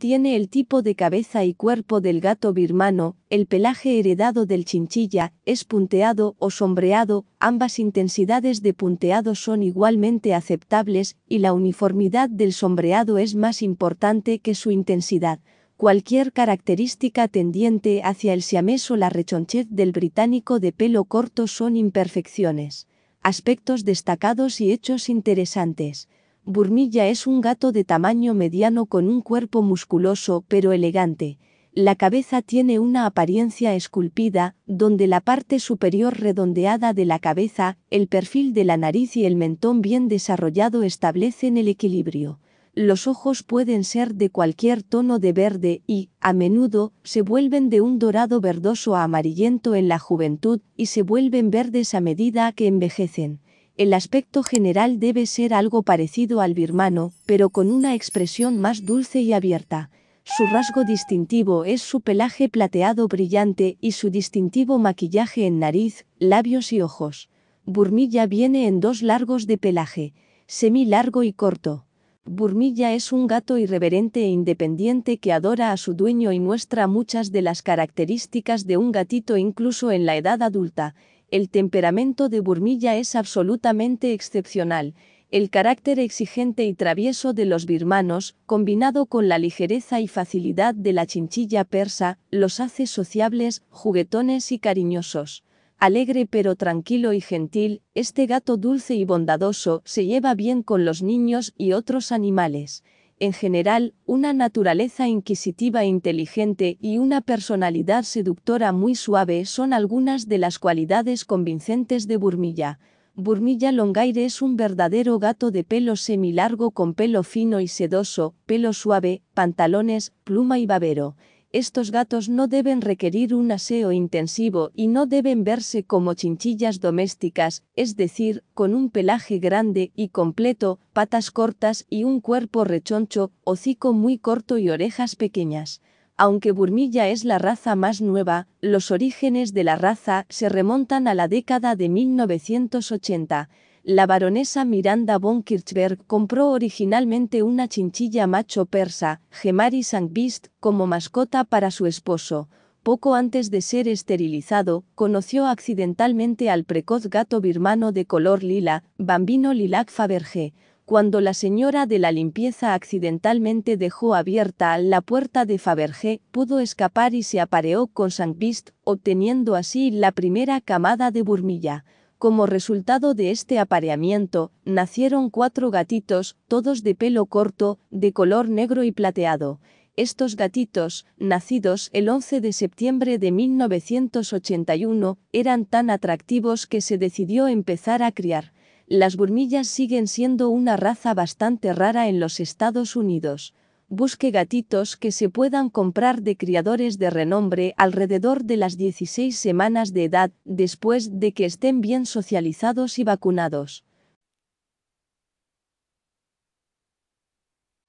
Tiene el tipo de cabeza y cuerpo del gato birmano, el pelaje heredado del chinchilla, es punteado o sombreado, ambas intensidades de punteado son igualmente aceptables, y la uniformidad del sombreado es más importante que su intensidad. Cualquier característica tendiente hacia el siamés o la rechonchez del británico de pelo corto son imperfecciones. Aspectos destacados y hechos interesantes. Burmilla es un gato de tamaño mediano con un cuerpo musculoso pero elegante. La cabeza tiene una apariencia esculpida, donde la parte superior redondeada de la cabeza, el perfil de la nariz y el mentón bien desarrollado establecen el equilibrio. Los ojos pueden ser de cualquier tono de verde y, a menudo, se vuelven de un dorado verdoso a amarillento en la juventud y se vuelven verdes a medida que envejecen el aspecto general debe ser algo parecido al birmano, pero con una expresión más dulce y abierta. Su rasgo distintivo es su pelaje plateado brillante y su distintivo maquillaje en nariz, labios y ojos. Burmilla viene en dos largos de pelaje, semi largo y corto. Burmilla es un gato irreverente e independiente que adora a su dueño y muestra muchas de las características de un gatito incluso en la edad adulta, el temperamento de Burmilla es absolutamente excepcional, el carácter exigente y travieso de los birmanos, combinado con la ligereza y facilidad de la chinchilla persa, los hace sociables, juguetones y cariñosos. Alegre pero tranquilo y gentil, este gato dulce y bondadoso se lleva bien con los niños y otros animales en general, una naturaleza inquisitiva e inteligente y una personalidad seductora muy suave son algunas de las cualidades convincentes de Burmilla. Burmilla Longaire es un verdadero gato de pelo semi largo con pelo fino y sedoso, pelo suave, pantalones, pluma y babero estos gatos no deben requerir un aseo intensivo y no deben verse como chinchillas domésticas, es decir, con un pelaje grande y completo, patas cortas y un cuerpo rechoncho, hocico muy corto y orejas pequeñas. Aunque Burmilla es la raza más nueva, los orígenes de la raza se remontan a la década de 1980 la baronesa Miranda von Kirchberg compró originalmente una chinchilla macho persa, Gemari Sankbist, como mascota para su esposo. Poco antes de ser esterilizado, conoció accidentalmente al precoz gato birmano de color lila, Bambino Lilac Faberge, cuando la señora de la limpieza accidentalmente dejó abierta la puerta de Fabergé, pudo escapar y se apareó con Sankbist, obteniendo así la primera camada de burmilla. Como resultado de este apareamiento, nacieron cuatro gatitos, todos de pelo corto, de color negro y plateado. Estos gatitos, nacidos el 11 de septiembre de 1981, eran tan atractivos que se decidió empezar a criar. Las burmillas siguen siendo una raza bastante rara en los Estados Unidos busque gatitos que se puedan comprar de criadores de renombre alrededor de las 16 semanas de edad después de que estén bien socializados y vacunados.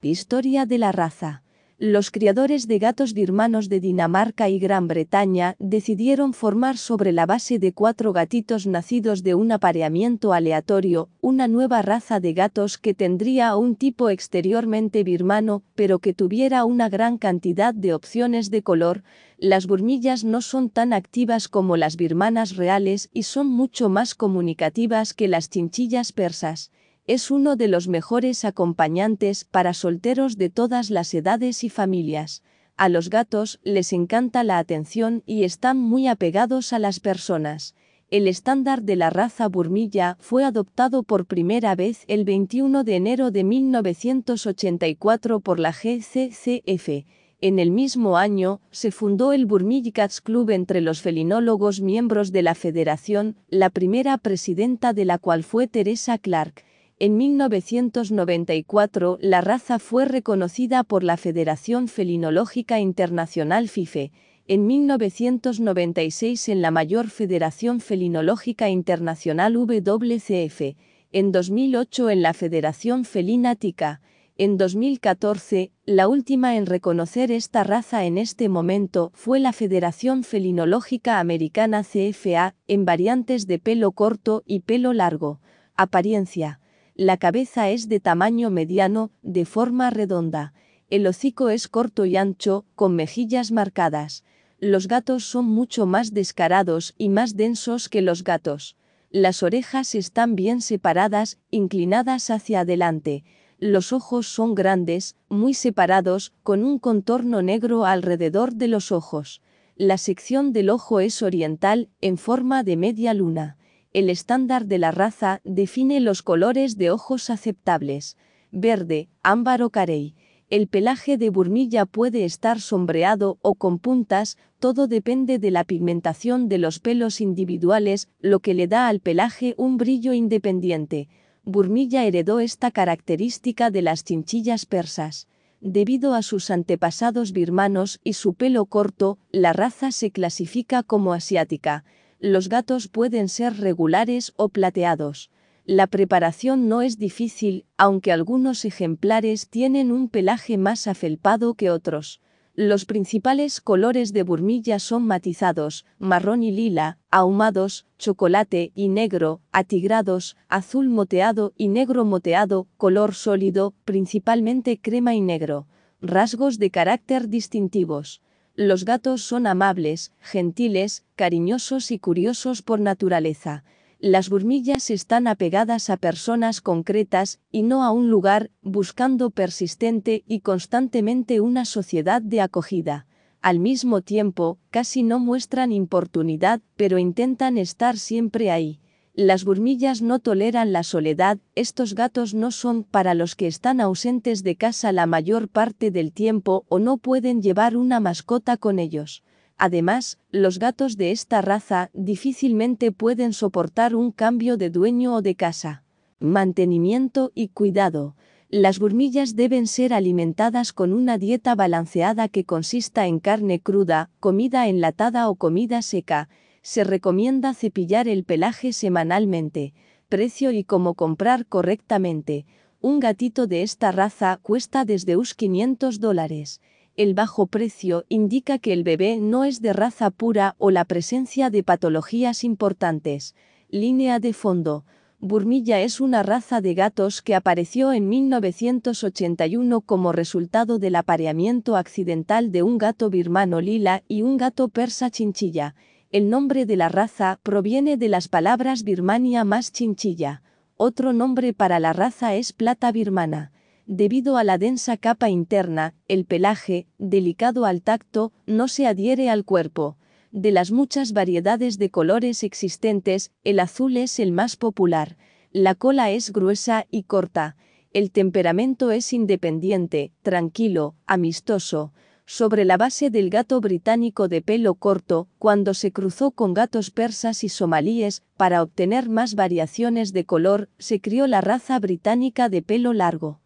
Historia de la raza los criadores de gatos birmanos de Dinamarca y Gran Bretaña decidieron formar sobre la base de cuatro gatitos nacidos de un apareamiento aleatorio, una nueva raza de gatos que tendría un tipo exteriormente birmano, pero que tuviera una gran cantidad de opciones de color, las burmillas no son tan activas como las birmanas reales y son mucho más comunicativas que las chinchillas persas es uno de los mejores acompañantes para solteros de todas las edades y familias. A los gatos les encanta la atención y están muy apegados a las personas. El estándar de la raza burmilla fue adoptado por primera vez el 21 de enero de 1984 por la GCCF. En el mismo año, se fundó el Burmill Cats Club entre los felinólogos miembros de la federación, la primera presidenta de la cual fue Teresa Clark. En 1994, la raza fue reconocida por la Federación Felinológica Internacional FIFE, en 1996 en la mayor Federación Felinológica Internacional WCF, e. en 2008 en la Federación Felinática. en 2014, la última en reconocer esta raza en este momento fue la Federación Felinológica Americana CFA, en variantes de pelo corto y pelo largo. Apariencia, la cabeza es de tamaño mediano, de forma redonda. El hocico es corto y ancho, con mejillas marcadas. Los gatos son mucho más descarados y más densos que los gatos. Las orejas están bien separadas, inclinadas hacia adelante. Los ojos son grandes, muy separados, con un contorno negro alrededor de los ojos. La sección del ojo es oriental, en forma de media luna. El estándar de la raza define los colores de ojos aceptables, verde, ámbar o carey. El pelaje de burmilla puede estar sombreado o con puntas, todo depende de la pigmentación de los pelos individuales, lo que le da al pelaje un brillo independiente. Burmilla heredó esta característica de las chinchillas persas. Debido a sus antepasados birmanos y su pelo corto, la raza se clasifica como asiática. Los gatos pueden ser regulares o plateados. La preparación no es difícil, aunque algunos ejemplares tienen un pelaje más afelpado que otros. Los principales colores de burmilla son matizados, marrón y lila, ahumados, chocolate y negro, atigrados, azul moteado y negro moteado, color sólido, principalmente crema y negro. Rasgos de carácter distintivos. Los gatos son amables, gentiles, cariñosos y curiosos por naturaleza. Las burmillas están apegadas a personas concretas y no a un lugar, buscando persistente y constantemente una sociedad de acogida. Al mismo tiempo, casi no muestran importunidad, pero intentan estar siempre ahí. Las burmillas no toleran la soledad, estos gatos no son para los que están ausentes de casa la mayor parte del tiempo o no pueden llevar una mascota con ellos. Además, los gatos de esta raza difícilmente pueden soportar un cambio de dueño o de casa. Mantenimiento y cuidado. Las burmillas deben ser alimentadas con una dieta balanceada que consista en carne cruda, comida enlatada o comida seca, se recomienda cepillar el pelaje semanalmente, precio y cómo comprar correctamente. Un gatito de esta raza cuesta desde US 500 dólares. El bajo precio indica que el bebé no es de raza pura o la presencia de patologías importantes. Línea de fondo. Burmilla es una raza de gatos que apareció en 1981 como resultado del apareamiento accidental de un gato birmano lila y un gato persa chinchilla. El nombre de la raza proviene de las palabras Birmania más chinchilla. Otro nombre para la raza es plata birmana. Debido a la densa capa interna, el pelaje, delicado al tacto, no se adhiere al cuerpo. De las muchas variedades de colores existentes, el azul es el más popular. La cola es gruesa y corta. El temperamento es independiente, tranquilo, amistoso sobre la base del gato británico de pelo corto, cuando se cruzó con gatos persas y somalíes, para obtener más variaciones de color, se crió la raza británica de pelo largo.